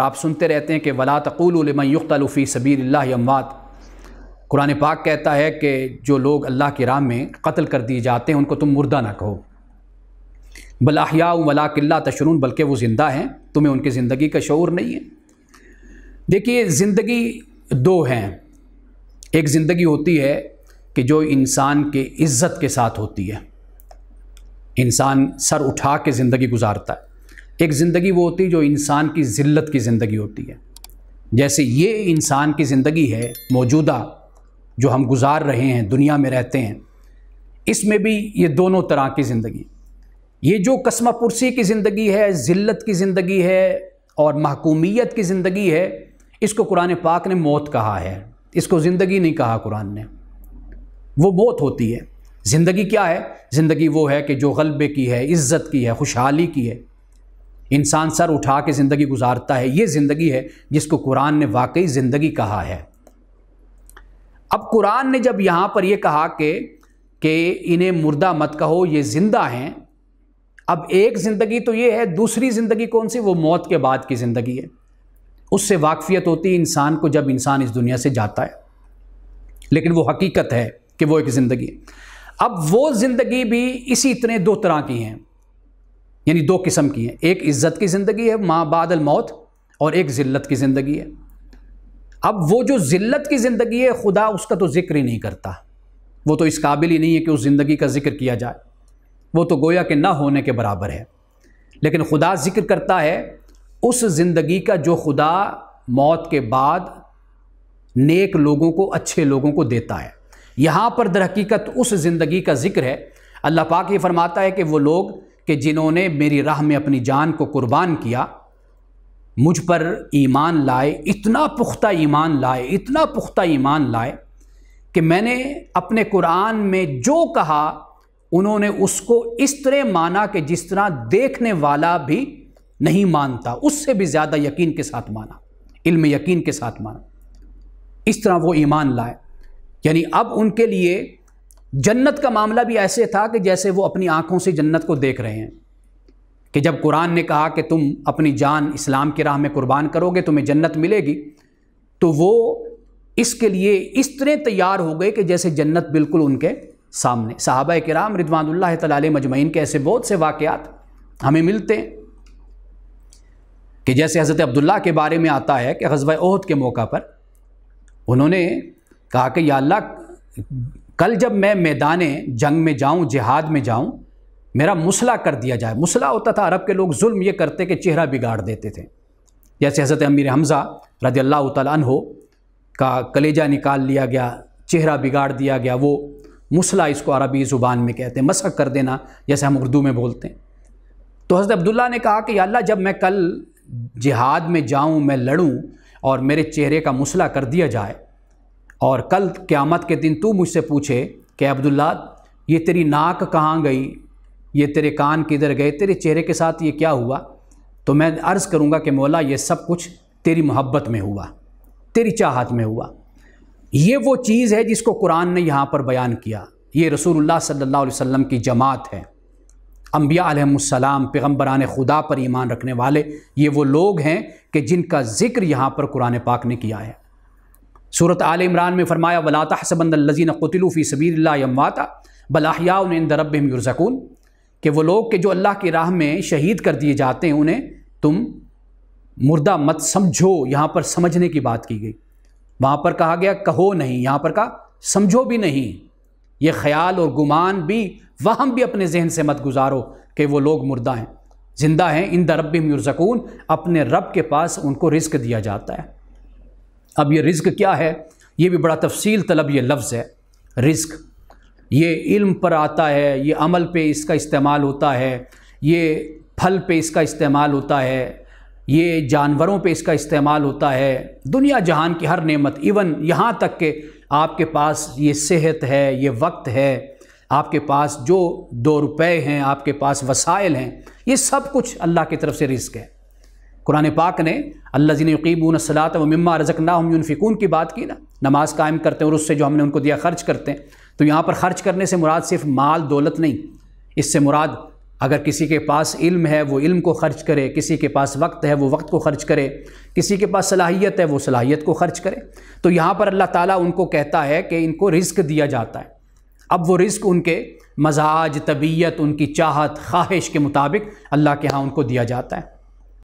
आप सुनते रहते हैं कि वला तकूलमन युख्तलफ़ी सबीर अम्वात कुरान पाक कहता है कि जो लोग अल्लाह के राम में कत्ल कर दिए जाते हैं उनको तुम मुर्दा ना कहो बलाहिया वला किल्ला तशरून बल्कि वो ज़िंदा हैं तुम्हें उनकी ज़िंदगी का शूर नहीं है देखिए ज़िंदगी दो हैं एक ज़िंदगी होती है कि जो इंसान के इज़्ज़त के साथ होती है इंसान सर उठा के ज़िंदगी गुजारता है एक ज़िंदगी वो होती है जो इंसान की ज़िल्लत की ज़िंदगी होती है जैसे ये इंसान की ज़िंदगी है मौजूदा जो हम गुजार रहे हैं दुनिया में रहते हैं इसमें भी ये दोनों तरह की ज़िंदगी ये जो पुरसी की ज़िंदगी है ज़िल्लत की ज़िंदगी है और महकूमीत की ज़िंदगी है इसको कुरान पाक ने मौत कहा है इसको ज़िंदगी नहीं कहा कुरान ने वो मौत होती है ज़िंदगी क्या है ज़िंदगी वो है कि जो गलबे की है इज़्ज़त की है खुशहाली की है इंसान सर उठा के ज़िंदगी गुजारता है ये ज़िंदगी है जिसको कुरान ने वाकई ज़िंदगी कहा है अब कुरान ने जब यहाँ पर ये कहा कि कि इन्हें मुर्दा मत कहो ये ज़िंदा हैं अब एक ज़िंदगी तो ये है दूसरी ज़िंदगी कौन सी वो मौत के बाद की ज़िंदगी है उससे वाकफियत होती है इंसान को जब इंसान इस दुनिया से जाता है लेकिन वो हकीकत है कि वो एक ज़िंदगी है अब वो ज़िंदगी भी इसी इतने दो तरह की हैं यानी दो किस्म की हैं एक इज़्ज़त की ज़िंदगी है माँ बादल मौत और एक ज़िल्लत की ज़िंदगी है अब वो जो ज़िल्लत की ज़िंदगी है खुदा उसका तो ज़िक्र ही नहीं करता वो तो इस काबिल ही नहीं है कि उस ज़िंदगी का ज़िक्र किया जाए वो तो गोया के ना होने के बराबर है लेकिन खुदा ज़िक्र करता है उस ज़िंदगी का जो खुदा मौत के बाद नेक लोगों को अच्छे लोगों को देता है यहाँ पर दरहकीकत उस ज़िंदगी का ज़िक्र है अल्लाह पाक ये फरमाता है कि वो लोग कि जिन्होंने मेरी राह में अपनी जान को कुर्बान किया मुझ पर ईमान लाए इतना पुख्ता ईमान लाए इतना पुख्ता ईमान लाए कि मैंने अपने कुरान में जो कहा उन्होंने उसको इस तरह माना कि जिस तरह देखने वाला भी नहीं मानता उससे भी ज़्यादा यकीन के साथ माना इल्म यकीन के साथ माना इस तरह वो ईमान लाए यानी अब उनके लिए जन्नत का मामला भी ऐसे था कि जैसे वो अपनी आँखों से जन्नत को देख रहे हैं कि जब कुरान ने कहा कि तुम अपनी जान इस्लाम की राह में कुर्बान करोगे तुम्हें जन्नत मिलेगी तो वो इसके लिए इस तरह तैयार हो गए कि जैसे जन्नत बिल्कुल उनके सामने साहबा कराम रिदवानल्ला तल मजमैन के ऐसे बहुत से वाक़ात हमें मिलते हैं कि जैसे हज़रत अब्दुल्ला के बारे में आता है कि हजब ओहद के मौका पर उन्होंने कहा कि या अल्लाह कल जब मैं मैदान जंग में जाऊं जिहाद में जाऊं मेरा मुसला कर दिया जाए मुसला होता था अरब के लोग जुल्म ये करते कि चेहरा बिगाड़ देते थे जैसे हज़रत अमीर हमज़ा रदी अल्लाह का कलेजा निकाल लिया गया चेहरा बिगाड़ दिया गया वो मुसला इसको अरबी ज़ुबान में कहते हैं मसक कर देना जैसे हम उर्दू में बोलते हैं तो हज़रत अब्दुल्ला ने कहा कि अल्लाह जब मैं कल जिहाद में जाऊं मैं लड़ूं और मेरे चेहरे का मुसला कर दिया जाए और कल क़्यामत के दिन तू मुझसे पूछे कि अब्दुल्ला ये तेरी नाक कहाँ गई ये तेरे कान किधर गए तेरे चेहरे के साथ ये क्या हुआ तो मैं अर्ज़ करूँगा कि मौला ये सब कुछ तेरी मोहब्बत में हुआ तेरी चाहत में हुआ ये वो चीज़ है जिसको कुरान ने यहाँ पर बयान किया ये रसूलुल्लाह सल्लल्लाहु अलैहि वसल्लम की जमात है अम्बिया अलैहिस्सलाम पैगम्बरान खुदा पर ईमान रखने वाले ये वो लोग हैं कि जिनका ज़िक्र यहाँ पर कुरान पाक ने किया है सूरत आल इमरान में फ़रमाया वलाता लजीन कतलूफ़ी सबीर अम्वाता उन्हें दरब युरज़कून कि वो लोग के जो अल्लाह की राह में शहीद कर दिए जाते हैं उन्हें तुम मुर्दा मत समझो यहाँ पर समझने की बात की गई वहाँ पर कहा गया कहो नहीं यहाँ पर कहा समझो भी नहीं ये ख्याल और गुमान भी वहम भी अपने जहन से मत गुजारो कि वो लोग मुर्दा हैं ज़िंदा हैं इन दरब युरज़कून अपने रब के पास उनको रिस्क दिया जाता है अब ये रिज्क क्या है ये भी बड़ा तफसील तलब ये लफ्ज़ है रिज्क ये इल्म पर आता है ये अमल पे इसका इस्तेमाल होता है ये फल पे इसका इस्तेमाल होता है ये जानवरों पे इसका इस्तेमाल होता है दुनिया जहान की हर नेमत इवन यहाँ तक के आपके पास ये सेहत है ये वक्त है आपके पास जो दो रुपए हैं आपके पास वसाइल हैं ये सब कुछ अल्लाह की तरफ से रिस्क है कुरान पाक ने अल्ला जिन सलात व मम्मा रजक ना हम की बात की ना नमाज़ कायम करते हैं और उससे जो हमने उनको दिया खर्च करते हैं तो यहाँ पर ख़र्च करने से मुराद सिर्फ माल दौलत नहीं इससे मुराद अगर किसी के पास इल्म है वो इल्म को खर्च करे किसी के पास वक्त है वो वक्त को खर्च करे किसी के पास सलाहियत है वो सलाहियत को खर्च करे तो यहाँ पर अल्लाह ताला उनको कहता है कि इनको रिस्क दिया जाता है अब वो रिस्क उनके मजाज तबीयत उनकी चाहत ख्वाहिश के मुताबिक अल्लाह के यहाँ उनको दिया जाता है